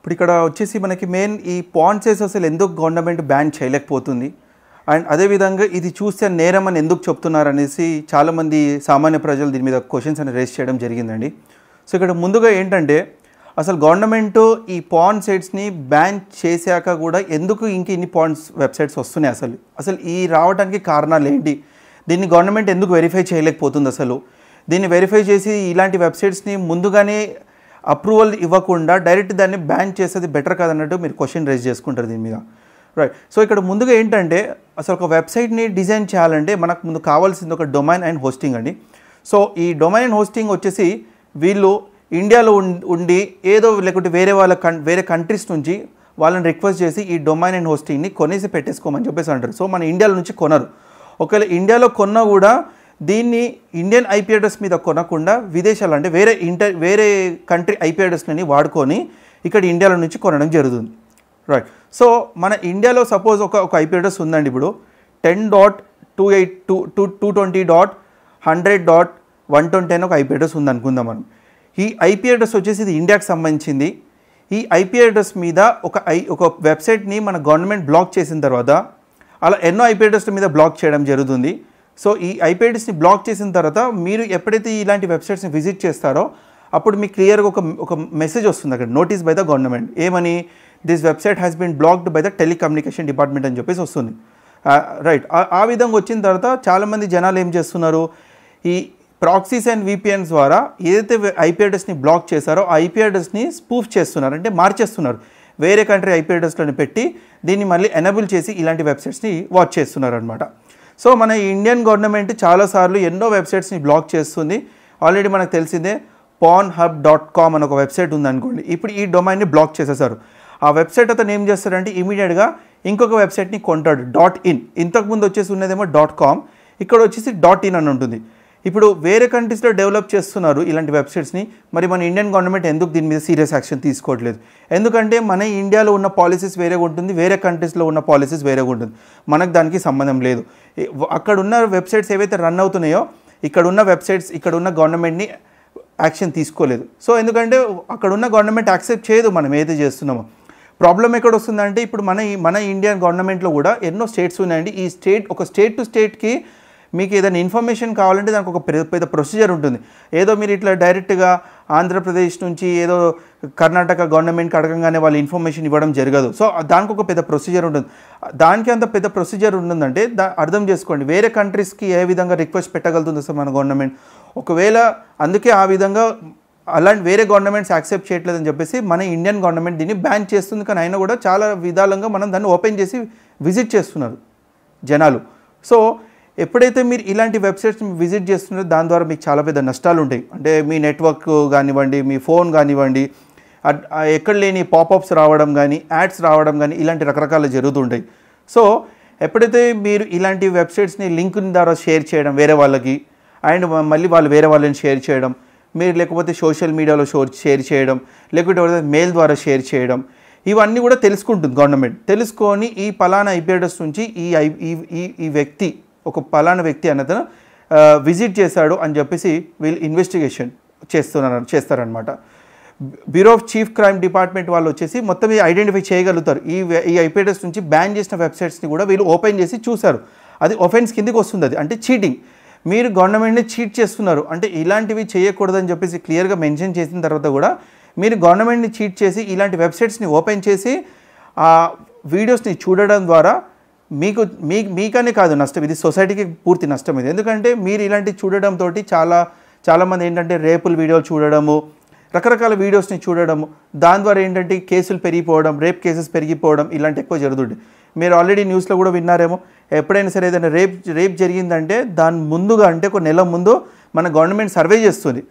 ఇప్పుడు ఇక్కడ వచ్చేసి మనకి మెయిన్ ఈ పాన్ చేసి అసలు ఎందుకు గవర్నమెంట్ బ్యాన్ చేయలేకపోతుంది అండ్ అదేవిధంగా ఇది చూస్తే నేరం అని ఎందుకు చెప్తున్నారు అనేసి చాలామంది సామాన్య ప్రజలు దీని మీద క్వశ్చన్స్ అని రేస్ చేయడం జరిగిందండి సో ఇక్కడ ముందుగా ఏంటంటే అసలు గవర్నమెంట్ ఈ పాన్ సైట్స్ని బ్యాన్ చేశాక కూడా ఎందుకు ఇంక ఇన్ని పాన్స్ వెబ్సైట్స్ వస్తున్నాయి అసలు అసలు ఈ రావడానికి కారణాలు ఏంటి దీన్ని గవర్నమెంట్ ఎందుకు వెరిఫై చేయలేకపోతుంది అసలు దీన్ని వెరిఫై చేసి ఇలాంటి వెబ్సైట్స్ని ముందుగానే అప్రూవల్ ఇవ్వకుండా డైరెక్ట్ దాన్ని బ్యాన్ చేసేది బెటర్ కాదన్నట్టు మీరు క్వశ్చన్ రేజ్ చేసుకుంటారు దీని మీద రైట్ సో ఇక్కడ ముందుగా ఏంటంటే అసలు ఒక వెబ్సైట్ని డిజైన్ చేయాలంటే మనకు ముందు కావాల్సింది ఒక డొమైన్ అండ్ హోస్టింగ్ అండి సో ఈ డొమైన్ అండ్ హోస్టింగ్ వచ్చేసి వీళ్ళు ఇండియాలో ఉండి ఏదో లేకుంటే వేరే వాళ్ళ కం వేరే కంట్రీస్ నుంచి వాళ్ళని రిక్వెస్ట్ చేసి ఈ డొమైన్ అండ్ హోస్టింగ్ని కొనేసి పెట్టేసుకోమని చెప్పేసి అంటారు సో మన ఇండియాలో నుంచి కొనరు ఒకవేళ ఇండియాలో కొన్నా కూడా దీన్ని ఇండియన్ ఐపీ అడ్రస్ మీద కొనకుండా విదేశాలు అంటే వేరే ఇంటర్ వేరే కంట్రీ ఐపీ అడ్రస్లని వాడుకొని ఇక్కడ ఇండియాలో నుంచి కొనడం జరుగుతుంది రైట్ సో మన ఇండియాలో సపోజ్ ఒక ఒక ఐపీ అడ్రస్ ఉందండి ఇప్పుడు ten dot two eight two two two twenty dot hundred dot one twenty అని ఒక ఐపీ అడ్రస్ అనుకుందాం మనం ఈ ఐపీ అడ్రస్ వచ్చేసి ఇది ఇండియాకి సంబంధించింది ఈ ఐపీ అడ్రస్ మీద ఒక ఐ ఒక వెబ్సైట్ని మన గవర్నమెంట్ బ్లాక్ చేసిన తర్వాత అలా ఎన్నో ఐపీ అడ్రస్ మీద బ్లాక్ చేయడం జరుగుతుంది సో ఈ ఐపీఐడిస్ని బ్లాక్ చేసిన తర్వాత మీరు ఎప్పుడైతే ఇలాంటి వెబ్సైట్స్ని విజిట్ చేస్తారో అప్పుడు మీకు క్లియర్గా ఒక ఒక మెసేజ్ వస్తుంది అక్కడ నోటీస్ బై ద గవర్నమెంట్ ఏమని this website has been blocked by the telecommunication department అని చెప్పేసి వస్తుంది రైట్ ఆ విధంగా వచ్చిన తర్వాత చాలామంది జనాలు ఏం చేస్తున్నారు ఈ ప్రాక్సీస్ అండ్ విపిఎన్స్ ద్వారా ఏదైతే ఐపీ అడ్రస్ని బ్లాక్ చేశారో ఆ ఐపీ అడ్రస్ని స్పూఫ్ చేస్తున్నారు అంటే మార్చేస్తున్నారు వేరే కంట్రీ ఐపీ అడ్రస్లను పెట్టి దీన్ని మళ్ళీ ఎనబుల్ చేసి ఇలాంటి వెబ్సైట్స్ని వాచ్ చేస్తున్నారు అనమాట సో మన ఇండియన్ గవర్నమెంట్ చాలాసార్లు ఎన్నో వెబ్సైట్స్ని బ్లాక్ చేస్తుంది ఆల్రెడీ మనకు తెలిసిందే పాన్ హబ్ డాట్ కామ్ అని ఒక వెబ్సైట్ ఉందనుకోండి ఇప్పుడు ఈ డొమైన్ని బ్లాక్ చేసేసారు ఆ వెబ్సైట్ అతను ఏం చేస్తారంటే ఇమీడియట్గా ఇంకొక వెబ్సైట్ని కొంటాడు డాట్ ఇన్ ఇంతకుముందు వచ్చేసి ఉన్నదేమో డాట్ కామ్ ఇక్కడ వచ్చేసి డాట్ ఇన్ అని ఉంటుంది ఇప్పుడు వేరే కంట్రీస్లో డెవలప్ చేస్తున్నారు ఇలాంటి వెబ్సైట్స్ని మరి మన ఇండియన్ గవర్నమెంట్ ఎందుకు దీని మీద సీరియస్ యాక్షన్ తీసుకోవట్లేదు ఎందుకంటే మన ఇండియాలో ఉన్న పాలసీస్ వేరేగా ఉంటుంది వేరే కంట్రీస్లో ఉన్న పాలసీస్ వేరేగా ఉంటుంది మనకు దానికి సంబంధం లేదు అక్కడ ఉన్న వెబ్సైట్స్ ఏవైతే రన్ అవుతున్నాయో ఇక్కడ ఉన్న వెబ్సైట్స్ ఇక్కడ ఉన్న గవర్నమెంట్ని యాక్షన్ తీసుకోలేదు సో ఎందుకంటే అక్కడ ఉన్న గవర్నమెంట్ యాక్సెప్ట్ చేయదు మనం ఏదైతే చేస్తున్నామో ప్రాబ్లం ఎక్కడ వస్తుందంటే ఇప్పుడు మన మన ఇండియన్ గవర్నమెంట్లో కూడా ఎన్నో స్టేట్స్ ఉన్నాయండి ఈ స్టేట్ ఒక స్టేట్ టు స్టేట్కి మీకు ఏదైనా ఇన్ఫర్మేషన్ కావాలంటే దానికి ఒక పెద్ద ప్రొసీజర్ ఉంటుంది ఏదో మీరు ఇట్లా డైరెక్ట్గా ఆంధ్రప్రదేశ్ నుంచి ఏదో కర్ణాటక గవర్నమెంట్కి అడగంగానే వాళ్ళు ఇన్ఫర్మేషన్ ఇవ్వడం జరగదు సో దానికి ఒక పెద్ద ప్రొసీజర్ ఉంటుంది దానికి అంత పెద్ద ప్రొసీజర్ ఉంటుందంటే దా అర్థం చేసుకోండి వేరే కంట్రీస్కి ఏ విధంగా రిక్వెస్ట్ పెట్టగలుగుతుంది సార్ మన గవర్నమెంట్ ఒకవేళ అందుకే ఆ విధంగా అలాంటి వేరే గవర్నమెంట్స్ యాక్సెప్ట్ చేయట్లేదని చెప్పేసి మన ఇండియన్ గవర్నమెంట్ దీన్ని బ్యాన్ చేస్తుంది కానీ అయినా కూడా చాలా విధాలంగా మనం దాన్ని ఓపెన్ చేసి విజిట్ చేస్తున్నారు జనాలు సో ఎప్పుడైతే మీరు ఇలాంటి వెబ్సైట్స్ విజిట్ చేస్తున్నారో దాని ద్వారా మీకు చాలా పెద్ద నష్టాలు ఉంటాయి అంటే మీ నెట్వర్క్ కానివ్వండి మీ ఫోన్ కానివ్వండి ఎక్కడ లేని పాపప్స్ రావడం కానీ యాడ్స్ రావడం కానీ ఇలాంటి రకరకాల జరుగుతుంటాయి సో ఎప్పుడైతే మీరు ఇలాంటి వెబ్సైట్స్ని లింక్ ద్వారా షేర్ చేయడం వేరే వాళ్ళకి అండ్ మళ్ళీ వాళ్ళు వేరే వాళ్ళని షేర్ చేయడం మీరు లేకపోతే సోషల్ మీడియాలో షో షేర్ చేయడం లేకపోతే మెయిల్ ద్వారా షేర్ చేయడం ఇవన్నీ కూడా తెలుసుకుంటుంది గవర్నమెంట్ తెలుసుకొని ఈ పలానా ఐపీ అడ్రస్ నుంచి ఈ ఈ ఈ వ్యక్తి ఒక పలానా వ్యక్తి అన్నతను విజిట్ చేశాడు అని చెప్పేసి వీళ్ళు ఇన్వెస్టిగేషన్ చేస్తున్నారు చేస్తారనమాట bureau of chief crime department వాళ్ళు వచ్చేసి మొత్తం ఐడెంటిఫై చేయగలుగుతారు ఈ ఈ ఐపీఎస్ నుంచి బ్యాన్ చేసిన వెబ్సైట్స్ని కూడా వీళ్ళు ఓపెన్ చేసి చూశారు అది ఒఫెన్స్ కిందకి వస్తుంది అది అంటే చీటింగ్ మీరు గవర్నమెంట్ని చీట్ చేస్తున్నారు అంటే ఇలాంటివి చేయకూడదని చెప్పేసి క్లియర్గా మెన్షన్ చేసిన తర్వాత కూడా మీరు గవర్నమెంట్ని చీట్ చేసి ఇలాంటి వెబ్సైట్స్ని ఓపెన్ చేసి ఆ వీడియోస్ని చూడడం ద్వారా మీకు మీ మీకనే కాదు నష్టం ఇది సొసైటీకి పూర్తి నష్టం ఇది ఎందుకంటే మీరు ఇలాంటి చూడడంతో చాలా చాలామంది ఏంటంటే రేపుల వీడియోలు చూడడము రకరకాల వీడియోస్ని చూడడము దాని ద్వారా ఏంటంటే కేసులు పెరిగిపోవడం రేప్ కేసెస్ పెరిగిపోవడం ఇలాంటి ఎక్కువ జరుగుతుంది మీరు ఆల్రెడీ న్యూస్లో కూడా విన్నారేమో ఎప్పుడైనా సరే ఏదైనా రేప్ రేప్ జరిగిందంటే దాని ముందుగా అంటే ఒక నెల ముందు మన గవర్నమెంట్ సర్వే చేస్తుంది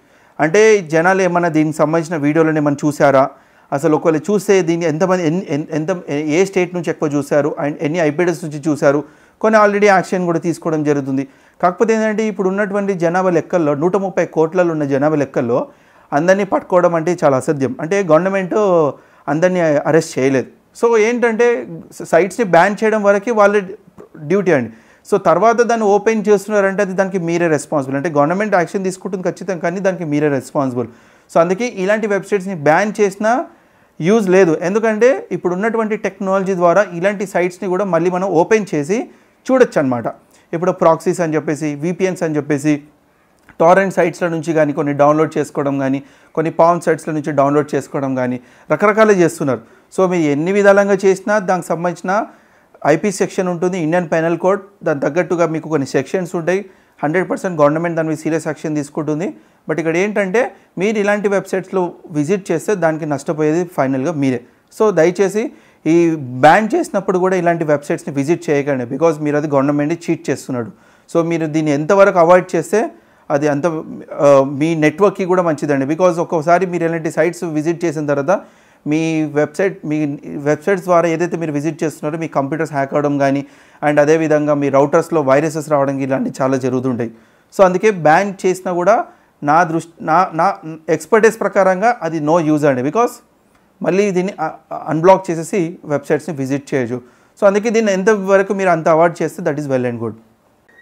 అంటే జనాలు ఏమైనా దీనికి సంబంధించిన వీడియోలను ఏమైనా చూసారా అసలు ఒకవేళ చూస్తే దీన్ని ఎంతమంది ఎంత ఏ స్టేట్ నుంచి ఎక్కువ చూశారు అండ్ ఎన్ని ఐపీడెస్ నుంచి చూశారు కొన్ని ఆల్రెడీ యాక్షన్ కూడా తీసుకోవడం జరుగుతుంది కాకపోతే ఏంటంటే ఇప్పుడు ఉన్నటువంటి జనాభా లెక్కల్లో నూట ముప్పై కోట్లలో ఉన్న జనాభా లెక్కల్లో అందరినీ పట్టుకోవడం అంటే చాలా అసాధ్యం అంటే గవర్నమెంట్ అందరినీ అరెస్ట్ చేయలేదు సో ఏంటంటే సైట్స్ని బ్యాన్ చేయడం వరకు వాళ్ళ డ్యూటీ అండి సో తర్వాత దాన్ని ఓపెన్ చేస్తున్నారంటే అది దానికి మీరే రెస్పాన్సిబుల్ అంటే గవర్నమెంట్ యాక్షన్ తీసుకుంటుంది ఖచ్చితంగా కానీ దానికి మీరే రెస్పాన్సిబుల్ సో అందుకే ఇలాంటి వెబ్సైట్స్ని బ్యాన్ చేసినా యూజ్ లేదు ఎందుకంటే ఇప్పుడు ఉన్నటువంటి టెక్నాలజీ ద్వారా ఇలాంటి సైట్స్ని కూడా మళ్ళీ మనం ఓపెన్ చేసి చూడొచ్చు అనమాట ఇప్పుడు ప్రాక్సీస్ అని చెప్పేసి విపిఎన్స్ అని చెప్పేసి టారెంట్ సైట్స్ల నుంచి కానీ కొన్ని డౌన్లోడ్ చేసుకోవడం కానీ కొన్ని పామ్ సైట్స్ల నుంచి డౌన్లోడ్ చేసుకోవడం కానీ రకరకాలు చేస్తున్నారు సో మీరు ఎన్ని విధాలంగా చేసినా దానికి సంబంధించిన ఐపీ సెక్షన్ ఉంటుంది ఇండియన్ పెనల్ కోడ్ దాని తగ్గట్టుగా మీకు కొన్ని సెక్షన్స్ ఉంటాయి హండ్రెడ్ పర్సెంట్ గవర్నమెంట్ దాని మీద సీరియస్ యాక్షన్ తీసుకుంటుంది బట్ ఇక్కడ ఏంటంటే మీరు ఇలాంటి వెబ్సైట్స్లో విజిట్ చేస్తే దానికి నష్టపోయేది ఫైనల్గా మీరే సో దయచేసి ఈ బ్యాన్ చేసినప్పుడు కూడా ఇలాంటి వెబ్సైట్స్ని విజిట్ చేయకండి బికాజ్ మీరు అది గవర్నమెంట్ చీట్ చేస్తున్నాడు సో మీరు దీన్ని ఎంతవరకు అవాయిడ్ చేస్తే అది అంత మీ నెట్వర్క్కి కూడా మంచిదండి బికాజ్ ఒక్కోసారి మీరు ఇలాంటి సైట్స్ విజిట్ చేసిన తర్వాత మీ వెబ్సైట్ మీ వెబ్సైట్స్ ద్వారా ఏదైతే మీరు విజిట్ చేస్తున్నారో మీ కంప్యూటర్స్ హ్యాక్ అవ్వడం కానీ అండ్ అదేవిధంగా మీ రౌటర్స్లో వైరసెస్ రావడం ఇలాంటివి చాలా జరుగుతుంటాయి సో అందుకే బ్యాన్ చేసినా కూడా నా దృష్టి నా నా ఎక్స్పర్టైజ్ ప్రకారంగా అది నో యూజ్ అండి బికాస్ మళ్ళీ దీన్ని అన్బ్లాక్ చేసేసి వెబ్సైట్స్ని విజిట్ చేయొచ్చు సో అందుకే దీన్ని ఎంతవరకు మీరు అంత అవాయిడ్ చేస్తే that is well and good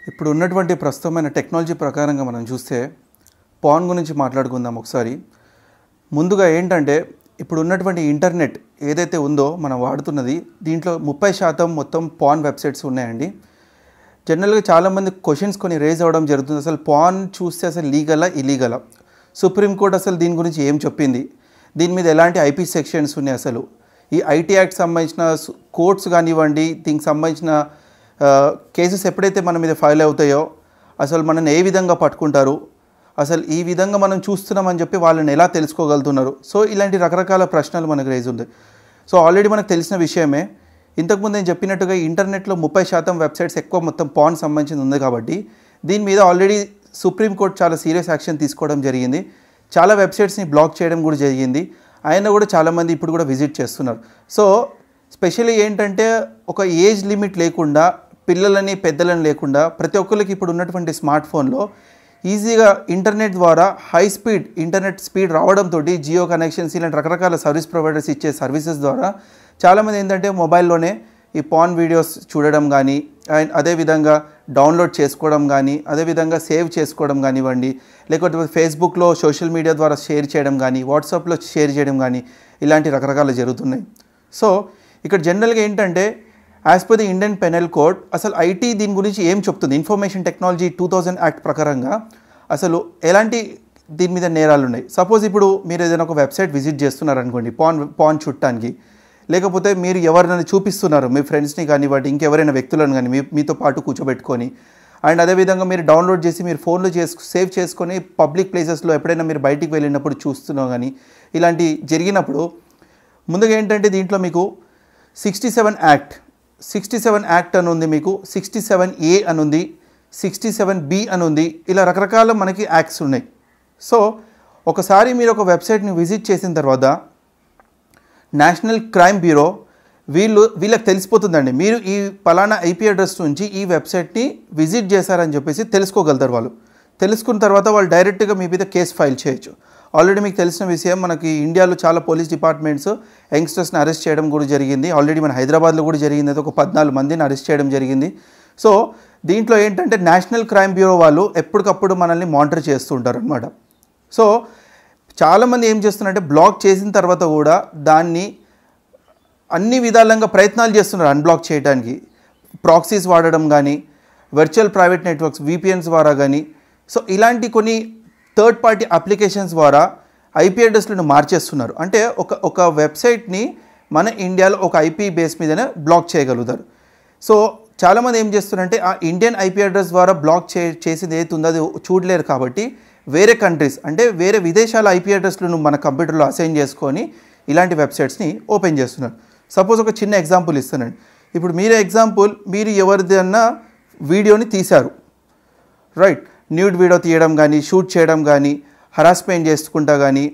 ఇప్పుడు ఉన్నటువంటి ప్రస్తుతమైన టెక్నాలజీ ప్రకారంగా మనం చూస్తే పాన్ గురించి మాట్లాడుకుందాం ఒకసారి ముందుగా ఏంటంటే ఇప్పుడు ఉన్నటువంటి ఇంటర్నెట్ ఏదైతే ఉందో మనం వాడుతున్నది దీంట్లో ముప్పై శాతం మొత్తం పాన్ వెబ్సైట్స్ ఉన్నాయండి జనరల్గా చాలామంది క్వశ్చన్స్ కొన్ని రేజ్ అవ్వడం జరుగుతుంది అసలు పాన్ చూస్తే అసలు లీగలా ఇలీగలా సుప్రీంకోర్టు అసలు దీని గురించి ఏం చెప్పింది దీని మీద ఎలాంటి ఐపీ సెక్షన్స్ ఉన్నాయి అసలు ఈ ఐటీ యాక్ట్ సంబంధించిన కోర్ట్స్ కానివ్వండి దీనికి సంబంధించిన కేసెస్ ఎప్పుడైతే మన మీద ఫైల్ అవుతాయో అసలు మనల్ని ఏ విధంగా పట్టుకుంటారు అసలు ఈ విధంగా మనం చూస్తున్నామని చెప్పి వాళ్ళని ఎలా తెలుసుకోగలుగుతున్నారు సో ఇలాంటి రకరకాల ప్రశ్నలు మనకు రేజ్ ఉంది సో ఆల్రెడీ మనకు తెలిసిన విషయమే ఇంతకుముందు నేను చెప్పినట్టుగా ఇంటర్నెట్లో ముప్పై శాతం వెబ్సైట్స్ ఎక్కువ మొత్తం పాన్ సంబంధించింది ఉంది కాబట్టి దీని మీద ఆల్రెడీ సుప్రీంకోర్టు చాలా సీరియస్ యాక్షన్ తీసుకోవడం జరిగింది చాలా వెబ్సైట్స్ని బ్లాక్ చేయడం కూడా జరిగింది ఆయన కూడా చాలామంది ఇప్పుడు కూడా విజిట్ చేస్తున్నారు సో స్పెషల్లీ ఏంటంటే ఒక ఏజ్ లిమిట్ లేకుండా పిల్లలని పెద్దలని లేకుండా ప్రతి ఒక్కరికి ఇప్పుడు ఉన్నటువంటి స్మార్ట్ ఫోన్లో ఈజీగా ఇంటర్నెట్ ద్వారా హై స్పీడ్ ఇంటర్నెట్ స్పీడ్ రావడంతో జియో కనెక్షన్స్ ఇలాంటి రకరకాల సర్వీస్ ప్రొవైడర్స్ ఇచ్చే సర్వీసెస్ ద్వారా చాలామంది ఏంటంటే మొబైల్లోనే ఈ పాన్ వీడియోస్ చూడడం కానీ అండ్ అదేవిధంగా డౌన్లోడ్ చేసుకోవడం కానీ అదేవిధంగా సేవ్ చేసుకోవడం కానివ్వండి లేకపోతే ఫేస్బుక్లో సోషల్ మీడియా ద్వారా షేర్ చేయడం కానీ వాట్సాప్లో షేర్ చేయడం కానీ ఇలాంటి రకరకాలు జరుగుతున్నాయి సో ఇక్కడ జనరల్గా ఏంటంటే as per the Indian penal code అసలు ఐటీ దీని గురించి ఏం చెప్తుంది information technology two thousand act ప్రకారంగా అసలు ఎలాంటి దీని మీద నేరాలు ఉన్నాయి సపోజ్ ఇప్పుడు మీరు ఏదైనా ఒక వెబ్సైట్ విజిట్ చేస్తున్నారనుకోండి పాన్ పాన్ చుట్టానికి లేకపోతే మీరు ఎవరినైనా చూపిస్తున్నారు మీ ఫ్రెండ్స్ని కానివ్వండి ఇంకెవరైనా వ్యక్తులను కానీ మీ మీతో పాటు కూర్చోబెట్టుకొని అండ్ అదేవిధంగా మీరు డౌన్లోడ్ చేసి మీరు ఫోన్లో చేసు సేవ్ చేసుకొని పబ్లిక్ ప్లేసెస్లో ఎప్పుడైనా మీరు బయటికి వెళ్ళినప్పుడు చూస్తున్నా కానీ ఇలాంటి జరిగినప్పుడు ముందుగా ఏంటంటే దీంట్లో మీకు sixty seven act sixty seven act అని ఉంది మీకు సిక్స్టీ సెవెన్ ఏ అని ఉంది సిక్స్టీ సెవెన్ బి అని ఉంది ఇలా రకరకాల మనకి యాక్ట్స్ ఉన్నాయి సో ఒకసారి మీరు ఒక వెబ్సైట్ని విజిట్ చేసిన తర్వాత నేషనల్ క్రైమ్ బ్యూరో వీళ్ళు వీళ్ళకి తెలిసిపోతుందండి మీరు ఈ పలానా ఐపీ అడ్రస్ నుంచి ఈ వెబ్సైట్ని విజిట్ చేశారని చెప్పేసి తెలుసుకోగలుగుతారు వాళ్ళు తెలుసుకున్న తర్వాత వాళ్ళు డైరెక్ట్గా మీ మీద కేసు ఫైల్ చేయొచ్చు ఆల్రెడీ మీకు తెలిసిన విషయం మనకి ఇండియాలో చాలా పోలీస్ డిపార్ట్మెంట్స్ యంగ్స్టర్స్ని అరెస్ట్ చేయడం కూడా జరిగింది ఆల్రెడీ మన హైదరాబాద్లో కూడా జరిగింది అది ఒక పద్నాలుగు మందిని అరెస్ట్ చేయడం జరిగింది సో దీంట్లో ఏంటంటే నేషనల్ క్రైమ్ బ్యూరో వాళ్ళు ఎప్పటికప్పుడు మనల్ని మానిటర్ చేస్తుంటారు అనమాట సో చాలామంది ఏం చేస్తున్నారంటే బ్లాక్ చేసిన తర్వాత కూడా దాన్ని అన్ని విధాలంగా ప్రయత్నాలు చేస్తున్నారు అన్బ్లాక్ చేయడానికి ప్రాక్సీస్ వాడడం కానీ వర్చువల్ ప్రైవేట్ నెట్వర్క్స్ విపిఎన్స్ ద్వారా కానీ సో ఇలాంటి కొన్ని థర్డ్ పార్టీ అప్లికేషన్స్ ద్వారా ఐపీ అడ్రస్లను మార్చేస్తున్నారు అంటే ఒక ఒక వెబ్సైట్ని మన ఇండియాలో ఒక ఐపీ బేస్ మీదనే బ్లాక్ చేయగలుగుతారు సో చాలామంది ఏం చేస్తున్నారంటే ఆ ఇండియన్ ఐపీ అడ్రస్ ద్వారా బ్లాక్ చే చేసింది ఏదైతుందో అది చూడలేరు కాబట్టి వేరే కంట్రీస్ అంటే వేరే విదేశాల ఐపీ అడ్రస్లను మన కంప్యూటర్లో అసైన్ చేసుకొని ఇలాంటి వెబ్సైట్స్ని ఓపెన్ చేస్తున్నారు సపోజ్ ఒక చిన్న ఎగ్జాంపుల్ ఇస్తానండి ఇప్పుడు మీరే ఎగ్జాంపుల్ మీరు ఎవరిదన్నా వీడియోని తీశారు రైట్ న్యూడ్ వీడియో తీయడం కానీ షూట్ చేయడం కానీ హరాస్మెంట్ చేసుకుంటా కానీ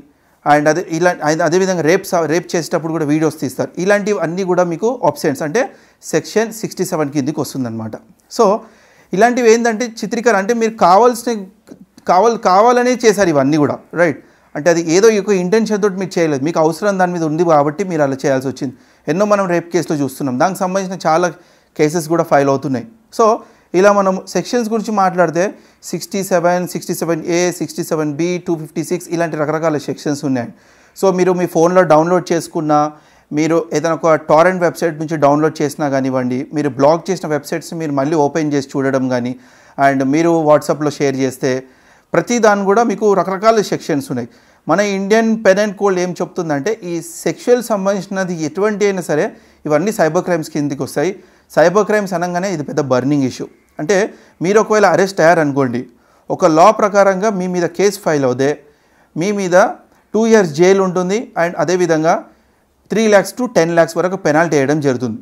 అండ్ అదే ఇలా అదేవిధంగా రేప్ రేప్ చేసేటప్పుడు కూడా వీడియోస్ తీస్తారు ఇలాంటివి అన్నీ కూడా మీకు ఆప్షన్స్ అంటే సెక్షన్ సిక్స్టీ సెవెన్ కిందికి వస్తుందన్నమాట సో ఇలాంటివి ఏంటంటే చిత్రీకరణ అంటే మీరు కావాల్సిన కావాలి కావాలనే చేశారు ఇవన్నీ కూడా రైట్ అంటే అది ఏదో ఒక ఇంటెన్షన్ తోటి మీరు చేయలేదు మీకు అవసరం దాని మీద ఉంది కాబట్టి మీరు అలా చేయాల్సి వచ్చింది ఎన్నో మనం రేప్ కేసులో చూస్తున్నాం దానికి సంబంధించిన చాలా కేసెస్ కూడా ఫైల్ అవుతున్నాయి సో ఇలా మనం సెక్షన్స్ గురించి మాట్లాడితే sixty seven sixty seven A sixty seven B two fifty six ఇలాంటి రకరకాల సెక్షన్స్ ఉన్నాయి సో మీరు మీ ఫోన్లో డౌన్లోడ్ చేసుకున్న మీరు ఏదైనా ఒక టారెంట్ వెబ్సైట్ నుంచి డౌన్లోడ్ చేసినా కానివ్వండి మీరు బ్లాక్ చేసిన వెబ్సైట్స్ మీరు మళ్ళీ ఓపెన్ చేసి చూడడం కానీ అండ్ మీరు వాట్సాప్లో షేర్ చేస్తే ప్రతి దాని కూడా మీకు రకరకాల సెక్షన్స్ ఉన్నాయి మన ఇండియన్ పెన్ అండ్ కోల్డ్ ఏం చెప్తుందంటే ఈ సెక్షువల్ సంబంధించినది ఎటువంటి అయినా సరే ఇవన్నీ సైబర్ క్రైమ్స్ కిందికి వస్తాయి సైబర్ క్రైమ్స్ అనగానే ఇది పెద్ద బర్నింగ్ ఇష్యూ అంటే మీరు ఒకవేళ అరెస్ట్ అయ్యారనుకోండి ఒక లా ప్రకారంగా మీ మీద కేసు ఫైల్ అవుతే మీ మీద టూ ఇయర్స్ జైలు ఉంటుంది అండ్ అదేవిధంగా three lakhs to ten lakhs వరకు పెనాల్టీ వేయడం జరుగుతుంది